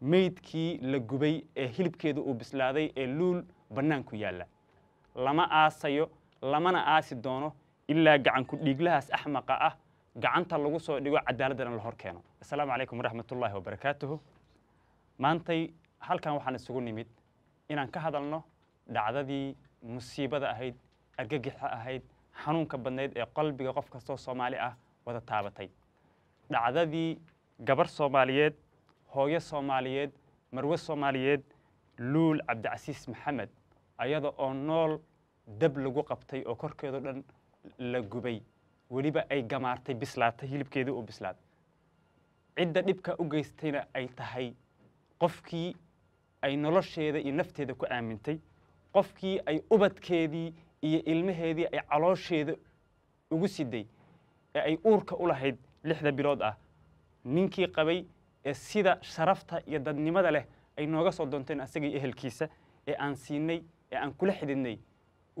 meydkii la gubay ee hilibkeeda uu bislaaday ee luul bannaanku yaalla lama aasayo lamana aasi doono ilaa gacanku dhiiglahaas axmaqa ah, ah gacanta lagu soo dhigo cadaaladana la hor keeno assalaamu calaykum waraxmatullaahi wabarakaatuhu maantay halkan waxaan isugu nimid inaan ka hadalno dhacdadii musiibada ahayd argagixa ahayd xanuunka badnayd ee qalbiga qof kastoo soomaali ah wada taabatay dhacdadii gabar soomaaliyeed hooyo soomaaliyeed marwe soomaaliyeed luul cabdicasiis maxamed ayada oo nool dab lagu qabtay oo korkeedao dhan la gubay weliba ay gamaartay bislaatay hilibkeedii u bislaatay cidda dhibka u geystayna ay tahay qofkii ay nolosheeda iyo nafteeda ku aamintay qofkii ay ubadkeedii iyo ilmaheedii ay caloosheeda ugu siday ee ay uurka u lahayd lixda bilood ah ninkii qabay ee sida sharafta iyo dadnimada leh ay nooga soo doonteen asaga ehelkiisa ee aan siinay ee aan kula xididnay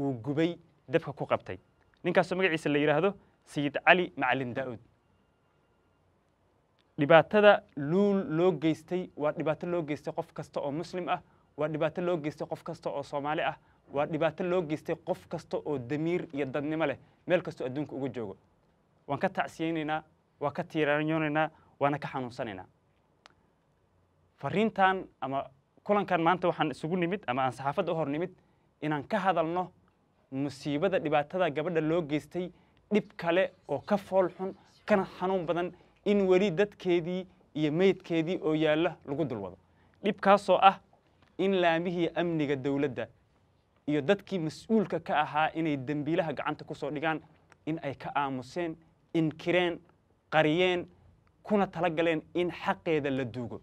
uu gubay dabka ku qabtay ninkaasoo magaciisa la yidhaahdo sayid cali macalin daa'uud dhibaatada luul loo geystay waa dhibaato loo geystay qof kasta oo muslim ah waa dhibaato loo geystay qof kasta oo soomaali ah waa dhibaato loo geystay qof kasta oo damiir iyo dadnimo leh meel kastoo adduunka uga joogo waan ka tacsiyeynaynaa waan ka tiiraanyoonanaa waana ka xanuunsanaynaa fariintan ama kulankan maanta waxaan isugu nimid ama aan saxaafadda u hor nimid inaan ka hadalno musiibada dhibaatada gabadha loo geystay dhib kale oo ka fool xun kana xanuun badan in weli dadkeedii iyo meydkeedii oo yaalla lagu dulwado dhibkaasoo ah in laamihii amniga dowladda iyo dadkii mas-uulka ka ahaa inay dembiilaha gacanta ku soo dhigaan in ay ka aamuseen inkireen qariyeen kuna tala galeen in xaqeeda la duugo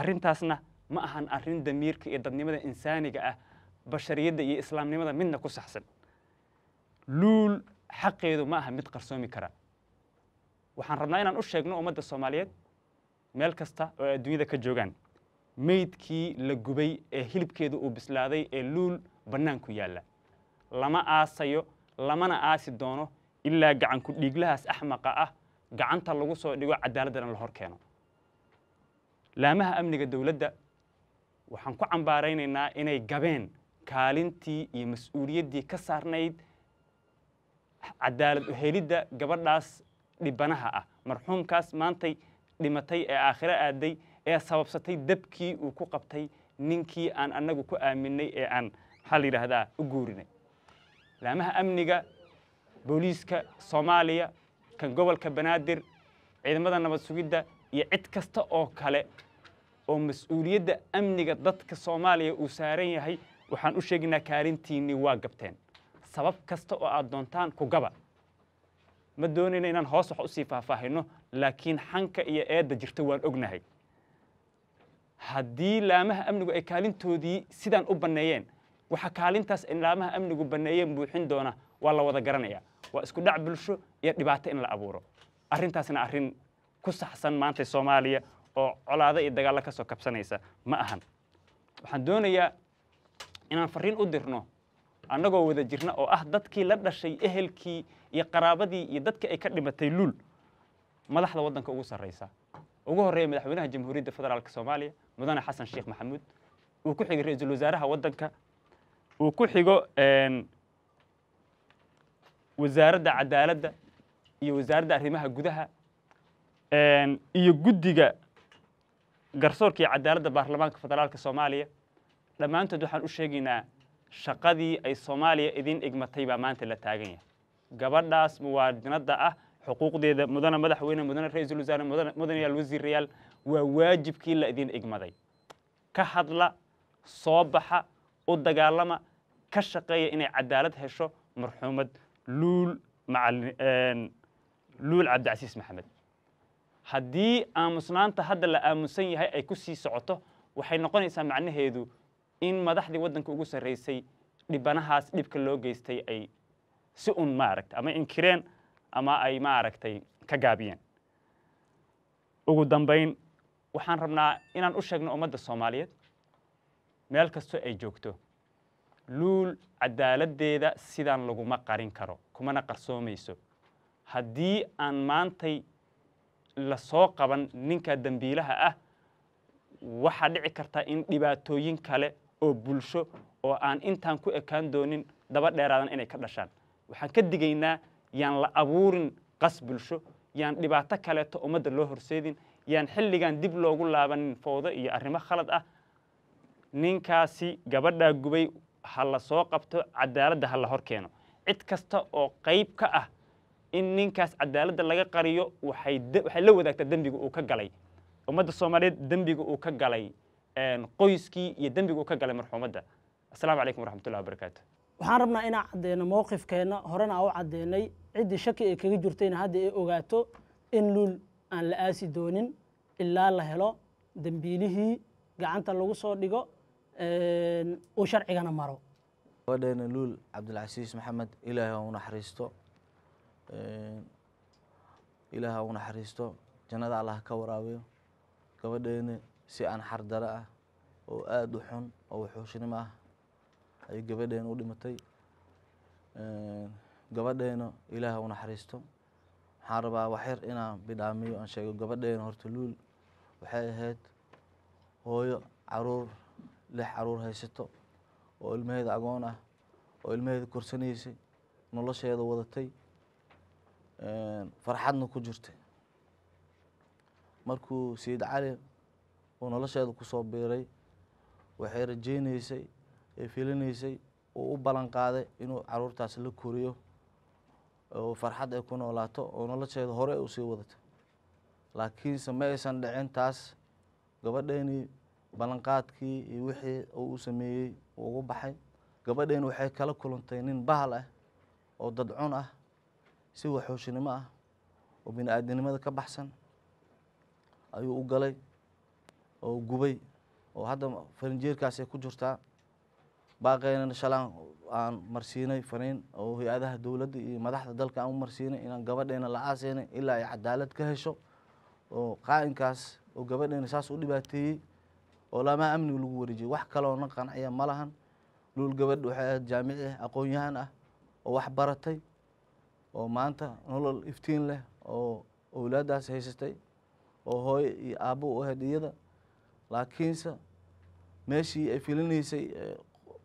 arrintaasna ma ahan arrin damiirka iyo dadnimada insaaniga ah bashariyadda iyo islaamnimada midna ku saxsan luul xaqeedu ma aha mid qarsoomi kara waxaan rabnaa inaan u sheegno ummadda soomaaliyeed meel kasta oo ay adduunyada ka joogaan meydkii la gubay ee hilibkeedu uu bislaaday ee luul bannaanku yaalla lama aasayo lamana aasi doono ilaa gacanku dhiiglahaas axmaqa ah gacanta lagu soo dhigo cadaaladdana la hor keeno laamaha amniga dowladda waxaan ku cambaaraynaynaa inay gabeen kaalintii iyo mas-uuliyaddii ka saarnayd cadaalad uhelidda gabadhaas dhibanaha ah marxuumkaas maantay dhimatay ee aakhiro aaday ee sababsatay dabkii uu ku qabtay ninkii aan annagu ku aaminnay ee aan maxaa la yidhaahdaa ah u guurinay laamaha amniga booliiska soomaaliya kan gobolka banaadir ciidamada nabad sugidda يعد كستا أو كله أو مسؤولية أمن جدات كصومالي وسارين هاي وحن أشجنا كارين تيني واجبتين سبب كستا أو أدنتان كجبا ما دوني نان هاسو حسيفة فاهنو لكن حنك إيا إيد جرتوان أجنهي هدي لامه أمن جو إكالين تودي سدان أبنيين وح كالين تاس إن لامه أمن جو بنيين بوحين دونا والله وذا جرنيا وأسكو دعبلشو يدبعته إن الأبورة أرين تاس إن أرين ku saxsan maanta soomaaliya oo colaado iyo dagaalo ka soo kabsanaysa ma ahan waxaan doonayaa inaan fariin u dirno annagoo wada jirna oo ah dadkii la dhashay ehelkii iyo qaraabadii iyo dadkii ay ka dhimatay luul madaxda waddanka ugu sarraysa ugu horreeya madaxweynaha jamhuuriyadda federaalka soomaaliya mudane xasan sheekh maxamuud uu ku xigo ra-iisul wasaaraha waddanka uu ku xigo wasaaradda cadaaladda iyo wasaaradda arrimaha gudaha iyo guddiga garsoorka iyo cadaaladda baarlamaanka federaalka soomaaliya dhammaantood waxaan u sheegaynaa shaqadii ay soomaaliya idin igmatay baa maanta la taagan yahay gabadhaas muwaadinadda ah xuquuqdeeda mudana madaxweyne mudana ra-iisul wasaare mudanayaal wasiirayaal waa waajibkii la idin igmaday ka hadla soo baxa u dagaalama ka shaqeeya inay cadaalad hesho marxuumad luul luul cabdicasiis maxamed haddii aamusnaanta hadda la aamusan yahay ay ku sii socoto waxay noqonaysaa macnaheedu in madaxdii waddanka ugu sarraysay dhibanahaas dhibka loo geystay ay si un maaragtay ama inkireen ama ay maaragtay ka gaabiyeen ugu dambayn waxaan rabnaa inaan u sheegno ummadda soomaaliyeed meel kastoo ay joogto luul cadaaladdeeda sidaan laguma qarin karo kumana qarsoomayso haddii aan maantay la soo qaban ninka dembiilaha ah waxaa dhici karta in dhibaatooyin kale oo bulsho oo aan intaan ku ekaan doonin daba dheeraadan inay ka dhashaan waxaan ka digaynaa yaan la abuurin qas bulsho yaan dhibaato kaleeto ummadda loo horseedin yaan xilligan dib loogu laabanin fowdo iyo arrimo khalad ah ninkaasi gabadhaa gubay ha la soo qabto cadaaladda ha la hor keeno cid kasta oo qayb ka ah in ninkaas cadaaladda laga qariyo waxay la wadaagtaa dembiga uu ka galay ummadda soomaaliyeed dembiga uu ka galay qoyskii iyo dembiga uu ka galay marxuumadda asalaamu calaykum waraxmatullahi wabarakaatu waxaan rabnaa inaan caddeyno mowqifkeenna horena aan u caddeynay ciddii shaki ay kaga jirtayna hadda ay ogaato in luul aan la aasi doonin ilaa la helo dembiilihii gacanta lagu soo dhigo uu sharcigana maro gabadheena luul cabdilcasiis maxamed ilaahay oo unaxariisto Eh, ilaah u naxariisto jannada allah ka waraabiyo gabadheena si aan xardaro ah oo aada u xun oo wuxuushnimo ah ayay gabadheena u dhimatay eh, gabadheena ilaah u naxariisto waxaan rabaa waxyar inaan bidhaamiyo aan sheego gabadheena horta luul waxay ahayd hooyo caruur lix caruur haysato oo ilmaheeda agoon ah oo ilmaheeda korsanaysay nolosheeda wadatay farxadna ku jirtay markuu sayid cali uu nolosheeda kusoo biiray waxay rajeyneysay ee filinaysay uu u ballanqaaday inuu caruurtaas la koriyo oo farxad ay ku noolaato oo nolosheeda hore ay usii wadato laakiinse ma aysan dhicin taas gabadheeni ballanqaadkii iyo wixii uu u sameeyey uu ugu baxay gabadheeni waxay kala kulantay nin bahal ah oo dadcun ah si waxooshinimo ah oo bini-aadinimada ka baxsan ayuu u galay oo gubay oo hadda farinjeerkaasay ku jirtaa baaqeynana shalaan aan marsiinay fariin oo hay-adaha dowladda iyo madaxda dalka aan u marsiinay inaan gabadheena la aaseynay ilaa ay cadaalad ka hesho oo qaa'inkaas oo gabadheena saas u dhibaateeyey oo lamaa amniga lagu wareejiyey wax kaloo na qanciya ma lahan luul gabadh waxay ahayd jaamici ah aqoon-yahan ah oo wax baratay oo maanta nolol iftiin leh oo owlaadaas haysatay oo hooyo iyo aabbo u hadiyada laakiinse meeshii ay filinaysay eh,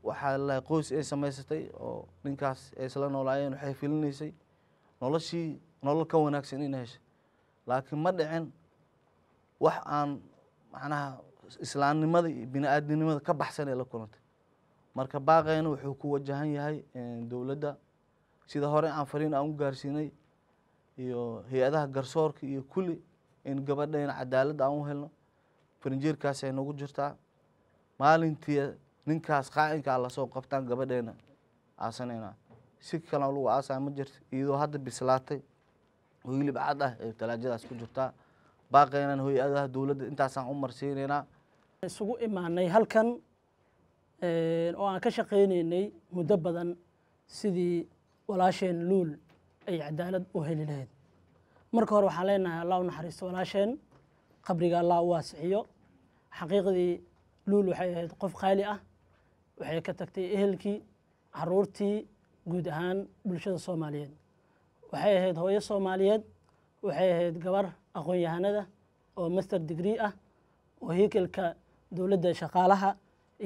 waxaa la qoys ay samaysatay oo ninkaas ay isla noolaayeen waxay filinaysay noloshii nolol ka wanaagsan inay heshay laakiin ma dhicin wax aan macnaha islaamnimada iyo bini-aadminimada ka baxsan ee la kulantay marka baaqeyna wuxuu ku wajahan yahay eh, dowladda sida hore aan fariin aan u gaarsiinay iyo hay-adaha garsoorka iyo kulli in gabadheena cadaalada aan u helno farinjeerkaas nagu jirtaa maalintii ninkaas qaacinkaa ah lasoo qabtaan gabadhayna aasanaynaa si kalena lagu aasaa ma jirt iyadoo hadda bislaatay oo hilib cad ah ee talaajadaas ku jirtaa baaqaynan hay-adaha dowladda intaasaan u marsiinaynaa isugu imaanay halkan eh, oo aan ka shaqaynaynay muddo badan sidii walaasheen luul ay cadaalad u heli lahayd marka hore waxaan leenahay allah u naxariisto walaasheen qabriga allah u waasixiyo xaqiiqdii luul waxay ahayd qof qaali ah waxay ka tagtay ehelkii caruurtii guud ahaan bulshada soomaaliyeed waxay ahayd hooyo soomaaliyeed waxay ahayd gabar aqoon-yahanada oo master degree ah oo hikelka dowladda shaqaalaha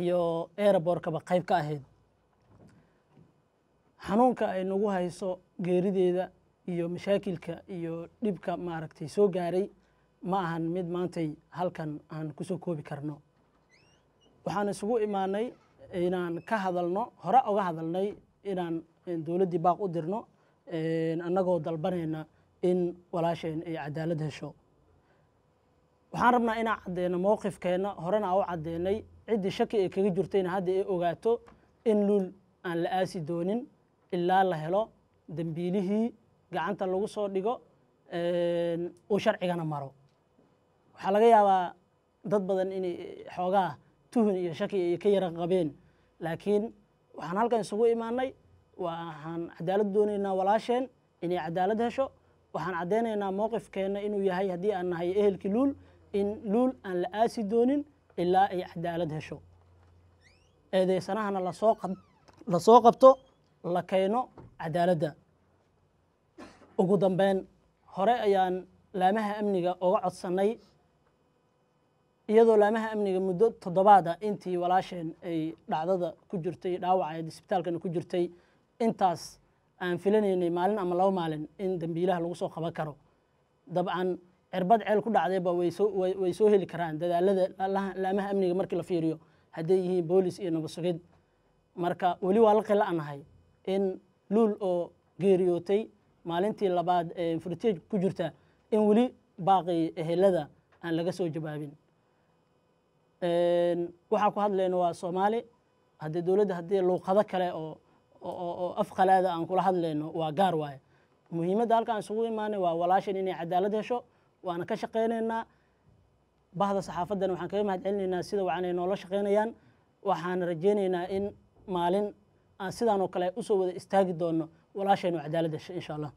iyo eeraboorkaba qayb ka ahayd xanuunka ay nagu hayso geerideeda iyo mashaakilka iyo dhibka maaragtay soo gaaray ma ahan mid maantay halkan aan kusoo koobi karno waxaan isugu imaanay inaan ka hadalno hore oga hadalnay inaan dowladdii baaq u dirno annagoo dalbanayna in walaasheen ay cadaalad hesho waxaan rabnaa inaan caddeeno mowqifkeenna horena u caddeynay ciddii shaki ay kaga jirtayna hadda ay ogaato in luul aan la aasi doonin ilaa la helo dembiilihii gacanta lagu soo dhigo uu sharcigana maro waxaa laga yaabaa dad badan inay xoogaa tuhun iyo shaki ay ka yara qabeen laakiin waxaan halkan isugu imaanay waxaan cadaalad doonaynaa walaasheen inay cadaalad hesho waxaan caddaynaynaa mowqifkeenna inuu yahay haddii aan nahay ehelkii luul in luul aan la aasi doonin ilaa ay cadaalad hesho eedeysanahana lasoo lasoo qabto la keeno cadaaladda ugu dambeyn hore ayaan laamaha amniga uga codsanay iyadoo laamaha amniga muddo toddobaada intii walaasheen ay dhacdada ku jirtay dhaawacaeed isbitaalkana ku jirtay intaas aan filanaynay maalin ama labo maalin in dembiilaha lagu soo qaban karo dabcan cirbad ceel ku dhacdayba way soo heli karaan dadaalada laamaha amniga markii la fiiriyo hadday yihiin boolis iyo nabad sugid marka weli waa la qilla anahay in luul oo geeriyootay maalintii labaad furiteej ku jirta in weli baaqii ehelada aan laga soo jawaabin waxaan ku hadlayno waa soomaali haddii dowladda haddii luuqado kale oo oo af khalaada aan kula hadlayno waa gaar waaye muhiimadda halkaan isugu imaanay waa walaashan inay cadaalad hesho waana ka shaqaynaynaa bahda saxaafaddana waxaan kaga mahad celinaynaa sida waxaanay noola shaqaynayaan waxaan rajaynaynaa in maalin aan sidaan oo kale usoo wada istaagi doono walaashaynu cadaaladda insha allah